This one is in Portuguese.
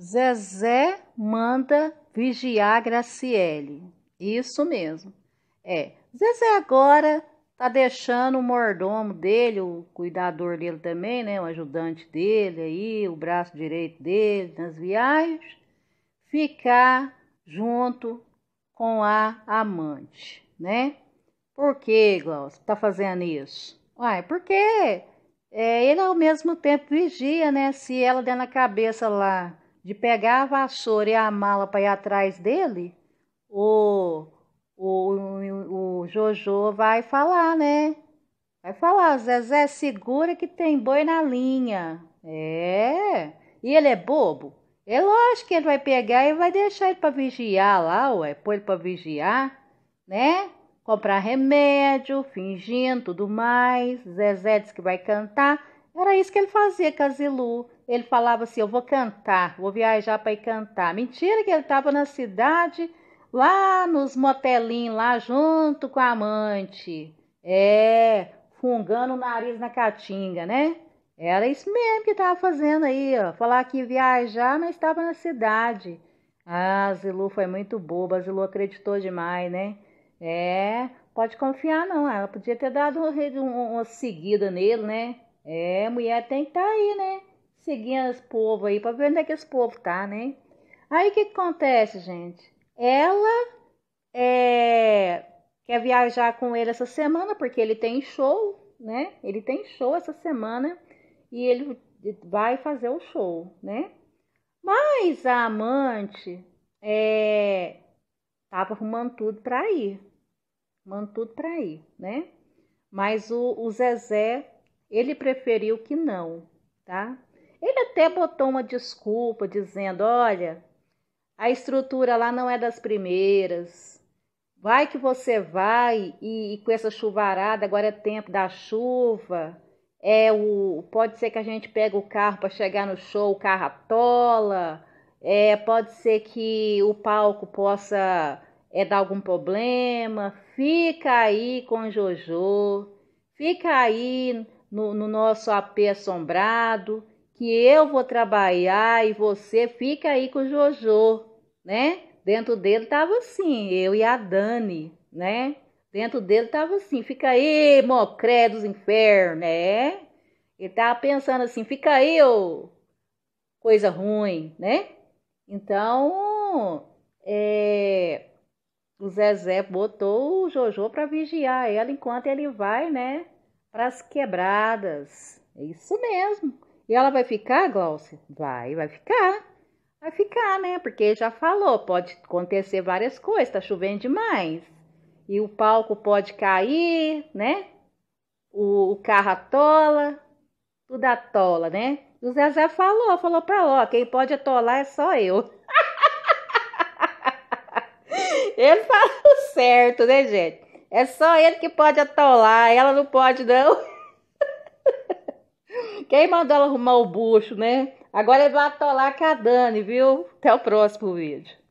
Zezé manda vigiar Graciele. Isso mesmo. É. Zezé agora tá deixando o mordomo dele, o cuidador dele também, né? O ajudante dele aí, o braço direito dele nas viagens, ficar junto com a amante, né? Por que, Glaucio, tá fazendo isso? Uai, porque é, ele ao mesmo tempo vigia, né? Se ela der na cabeça lá de pegar a vassoura e a mala para ir atrás dele, o, o, o, o Jojo vai falar, né? Vai falar, Zezé, segura que tem boi na linha. É. E ele é bobo? É lógico que ele vai pegar e vai deixar ele para vigiar lá, ué, pôr ele para vigiar, né? Comprar remédio, fingindo, tudo mais. Zezé diz que vai cantar. Era isso que ele fazia, Casilu. Ele falava assim: Eu vou cantar, vou viajar para ir cantar. Mentira que ele estava na cidade, lá nos motelinhos, lá junto com a amante. É, fungando o nariz na caatinga, né? Era isso mesmo que estava fazendo aí, ó. Falar que viajar, mas estava na cidade. Ah, Zilu foi muito boba, Zilu acreditou demais, né? É, pode confiar não, ela podia ter dado uma, uma seguida nele, né? É, mulher tem que estar tá aí, né? Seguindo os povos aí, para ver onde é que esse povo tá, né? Aí o que, que acontece, gente? Ela é, quer viajar com ele essa semana, porque ele tem show, né? Ele tem show essa semana e ele vai fazer o show, né? Mas a amante é, tava arrumando tudo para ir, arrumando tudo para ir, né? Mas o, o Zezé ele preferiu que não, tá? Ele até botou uma desculpa dizendo: olha, a estrutura lá não é das primeiras. Vai que você vai e, e com essa chuvarada, agora é tempo da chuva. É o pode ser que a gente pegue o carro para chegar no show, o carro atola. É, pode ser que o palco possa é, dar algum problema. Fica aí com Jojo. Fica aí no, no nosso AP assombrado, que eu vou trabalhar e você fica aí com o Jojo, né? Dentro dele tava assim, eu e a Dani, né? Dentro dele tava assim, fica aí, mocré dos infernos, né? Ele tava pensando assim, fica aí, ô, coisa ruim, né? Então, é, o Zezé botou o Jojo para vigiar ela enquanto ele vai, né? para as quebradas. É isso mesmo. E ela vai ficar, Glaucia? Vai, vai ficar. Vai ficar, né? Porque já falou, pode acontecer várias coisas, tá chovendo demais. E o palco pode cair, né? O, o carro atola, tudo atola, né? o Zezé falou, falou pra ela, ó, quem pode atolar é só eu. Ele falou certo, né, gente? É só ele que pode atolar, ela não pode, não. Quem mandou ela arrumar o bucho, né? Agora ele vai atolar com a Dani, viu? Até o próximo vídeo.